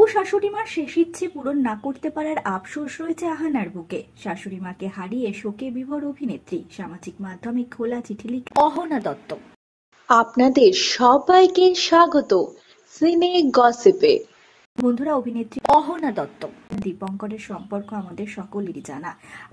তবু শাশুড়ি মার শেষ ইচ্ছে পূরণ না করতে পারার আফসোস রয়েছে আহানার বুকে শাশুড়ি মাকে হারিয়ে শোকে বিভর অভিনেত্রী সামাজিক মাধ্যমে খোলা চিঠি লিখ অহনা দত্ত আপনাদের সবাইকে স্বাগত সিনে গসিপে বন্ধুরা অভিনেত্রী অহনা দত্ত দীপঙ্করের সম্পর্ক আমাদের সকলেরই জানা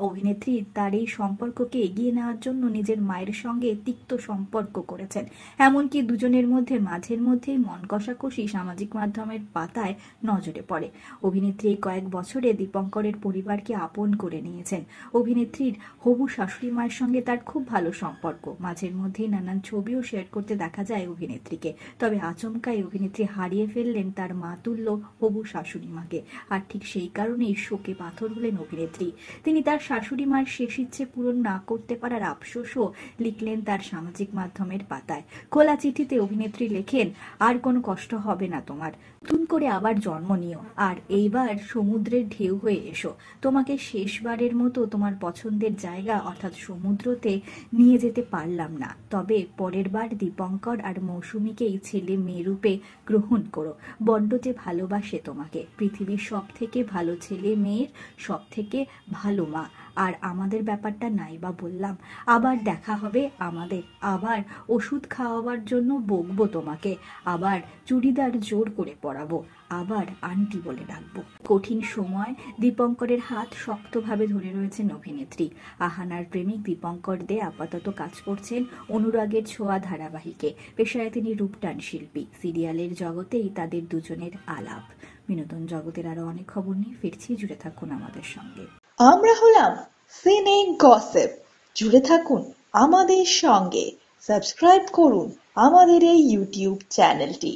অভিনেত্রী তার এই সম্পর্ককে এগিয়ে নেওয়ার জন্য নিজের মায়ের সঙ্গে তিক্ত সম্পর্ক করেছেন এমনকি দুজনের মধ্যে মাঝের মধ্যেই মন কষাকষি সামাজিক মাধ্যমের পাতায় নজরে পড়ে অভিনেত্রী কয়েক বছরে দীপঙ্করের পরিবারকে আপন করে নিয়েছেন অভিনেত্রীর হবু শাশুড়ি মায়ের সঙ্গে তার খুব ভালো সম্পর্ক মাঝের মধ্যেই নানান ছবিও শেয়ার করতে দেখা যায় অভিনেত্রীকে তবে আচমকাই অভিনেত্রী হারিয়ে ফেললেন তার মা তুল্য হবু শাশুড়ি মাকে আর ঠিক সেই কারণে শোকে পাথর হলেন অভিনেত্রী তিনি তার শাশুড়ি মার শেষ ইচ্ছে পূরণ না করতে পারার আফসোসও লিখলেন তার সামাজিক মাধ্যমের পাতায় খোলা চিঠিতে অভিনেত্রী লেখেন আর কোনো কষ্ট হবে না তোমার নতুন করে আবার জন্ম নিও আর এইবার সমুদ্রের ঢেউ হয়ে এসো তোমাকে শেষবারের মতো তোমার পছন্দের জায়গা অর্থাৎ সমুদ্রতে নিয়ে যেতে পারলাম না তবে পরের বার দীপঙ্কর আর মৌসুমিকেই ছেলে মেয়ে রূপে গ্রহণ করো বড্ড যে ভালোবাসে তোমাকে পৃথিবীর সব থেকে ভালো ভালো ছেলে মেয়ের সব থেকে ভালো মা আর আমাদের ব্যাপারটা নাই বা বললাম আবার দেখা হবে আমাদের আবার ওষুধ খাওয়াবার জন্য বকবো তোমাকে আবার চুড়িদার জোর করে পড়াবো আবার আন্টি বলে ডাকবো কঠিন সময় দীপঙ্করের হাত শক্তভাবে ধরে রয়েছেন অভিনেত্রী আহানার প্রেমিক দীপঙ্কর দে আপাতত কাজ করছেন অনুরাগের ছোঁয়া ধারাবাহিকে পেশায় তিনি রূপটান শিল্পী সিরিয়ালের জগতেই তাদের দুজনের আলাপ বিনোদন জগতের আরো অনেক খবর নিয়ে ফিরছি জুড়ে থাকুন আমাদের সঙ্গে আমরা হলাম সিনে গসেপ জুড়ে থাকুন আমাদের সঙ্গে সাবস্ক্রাইব করুন আমাদের এই ইউটিউব চ্যানেলটি